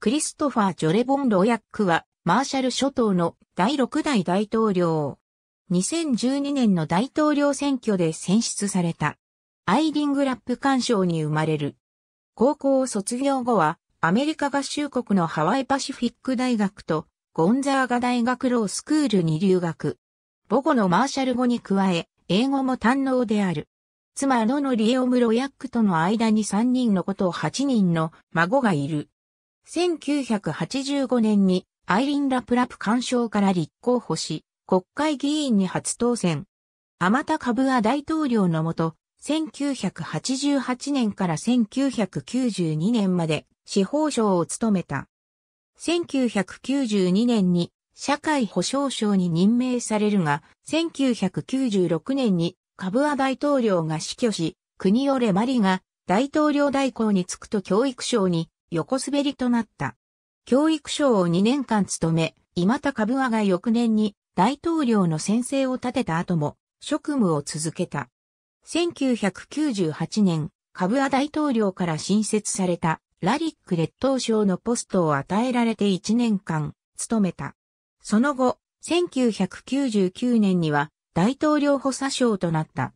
クリストファー・ジョレボン・ロヤックは、マーシャル諸島の第6代大統領。2012年の大統領選挙で選出された。アイリングラップ干渉に生まれる。高校を卒業後は、アメリカ合衆国のハワイパシフィック大学と、ゴンザーガ大学ロースクールに留学。母語のマーシャル語に加え、英語も堪能である。妻のノリエオムロヤックとの間に3人の子と8人の孫がいる。1985年にアイリン・ラプラプ干渉から立候補し、国会議員に初当選。アマタ・カブア大統領のもと、1988年から1992年まで司法省を務めた。1992年に社会保障省に任命されるが、1996年にカブア大統領が死去し、国オレマリが大統領代行に就くと教育省に横滑りとなった。教育省を2年間務め、今田株和が翌年に大統領の先生を立てた後も職務を続けた。1998年、株和大統領から新設されたラリック列島省のポストを与えられて1年間務めた。その後、1999年には大統領補佐省となった。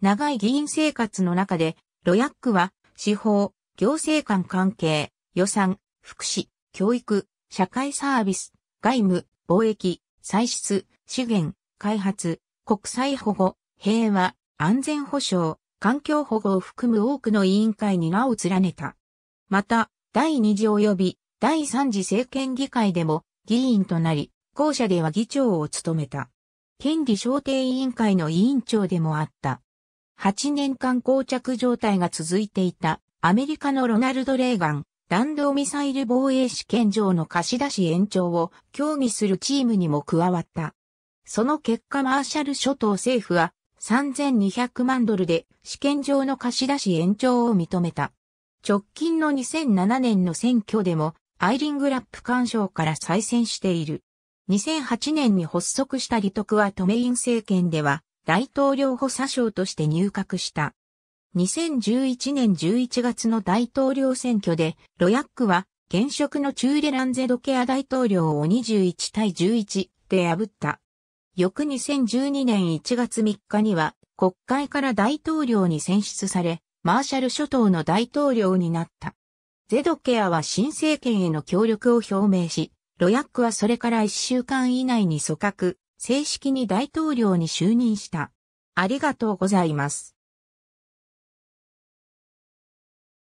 長い議員生活の中で、ロヤックは司法、行政官関係、予算、福祉、教育、社会サービス、外務、貿易、歳出、資源、開発、国際保護、平和、安全保障、環境保護を含む多くの委員会に名を連ねた。また、第二次及び第三次政権議会でも議員となり、後者では議長を務めた。権利小定委員会の委員長でもあった。8年間膠着状態が続いていたアメリカのロナルド・レーガン、弾道ミサイル防衛試験場の貸し出し延長を協議するチームにも加わった。その結果マーシャル諸島政府は3200万ドルで試験場の貸し出し延長を認めた。直近の2007年の選挙でもアイリングラップ干渉から再選している。2008年に発足したトクはトメイン政権では大統領補佐省として入閣した。2011年11月の大統領選挙で、ロヤックは、現職のチューレランゼドケア大統領を21対11で破った。翌2012年1月3日には、国会から大統領に選出され、マーシャル諸島の大統領になった。ゼドケアは新政権への協力を表明し、ロヤックはそれから1週間以内に組閣、正式に大統領に就任した。ありがとうございます。